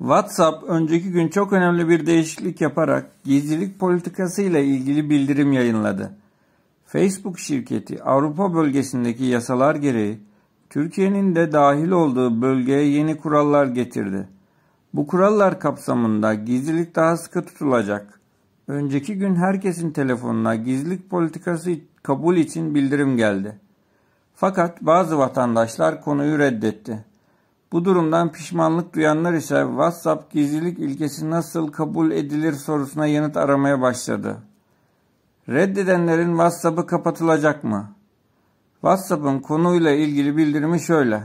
WhatsApp önceki gün çok önemli bir değişiklik yaparak gizlilik politikası ile ilgili bildirim yayınladı. Facebook şirketi Avrupa bölgesindeki yasalar gereği Türkiye'nin de dahil olduğu bölgeye yeni kurallar getirdi. Bu kurallar kapsamında gizlilik daha sıkı tutulacak. Önceki gün herkesin telefonuna gizlilik politikası kabul için bildirim geldi. Fakat bazı vatandaşlar konuyu reddetti. Bu durumdan pişmanlık duyanlar ise WhatsApp gizlilik ilkesi nasıl kabul edilir sorusuna yanıt aramaya başladı. Reddedenlerin WhatsApp'ı kapatılacak mı? WhatsApp'ın konuyla ilgili bildirimi şöyle.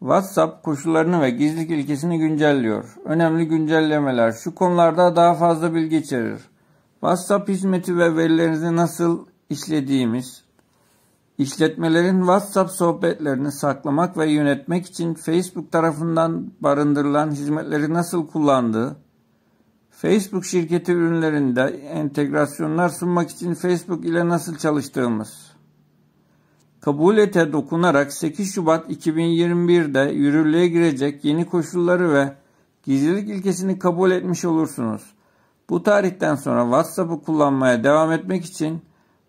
WhatsApp koşullarını ve gizlilik ilkesini güncelliyor. Önemli güncellemeler şu konularda daha fazla bilgi içerir. WhatsApp hizmeti ve verilerinizi nasıl işlediğimiz, İşletmelerin WhatsApp sohbetlerini saklamak ve yönetmek için Facebook tarafından barındırılan hizmetleri nasıl kullandığı, Facebook şirketi ürünlerinde entegrasyonlar sunmak için Facebook ile nasıl çalıştığımız. kabul ete dokunarak 8 Şubat 2021'de yürürlüğe girecek yeni koşulları ve gizlilik ilkesini kabul etmiş olursunuz. Bu tarihten sonra WhatsApp'ı kullanmaya devam etmek için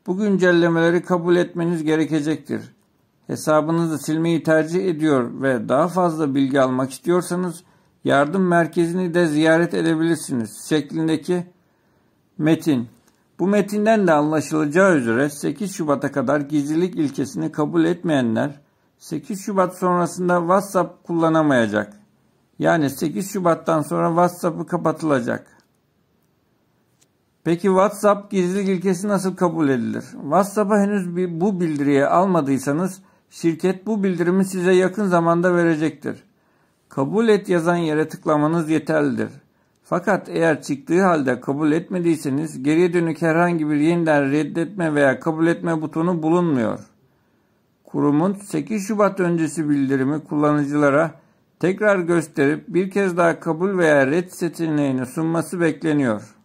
bu güncellemeleri kabul etmeniz gerekecektir. Hesabınızı silmeyi tercih ediyor ve daha fazla bilgi almak istiyorsanız yardım merkezini de ziyaret edebilirsiniz şeklindeki metin. Bu metinden de anlaşılacağı üzere 8 Şubat'a kadar gizlilik ilkesini kabul etmeyenler 8 Şubat sonrasında WhatsApp kullanamayacak. Yani 8 Şubat'tan sonra WhatsApp'ı kapatılacak. Peki WhatsApp gizlilik ilkesi nasıl kabul edilir? WhatsApp'a henüz bu bildiriyi almadıysanız şirket bu bildirimi size yakın zamanda verecektir. Kabul et yazan yere tıklamanız yeterlidir. Fakat eğer çıktığı halde kabul etmediyseniz geriye dönük herhangi bir yeniden reddetme veya kabul etme butonu bulunmuyor. Kurumun 8 Şubat öncesi bildirimi kullanıcılara tekrar gösterip bir kez daha kabul veya red seçeneğini sunması bekleniyor.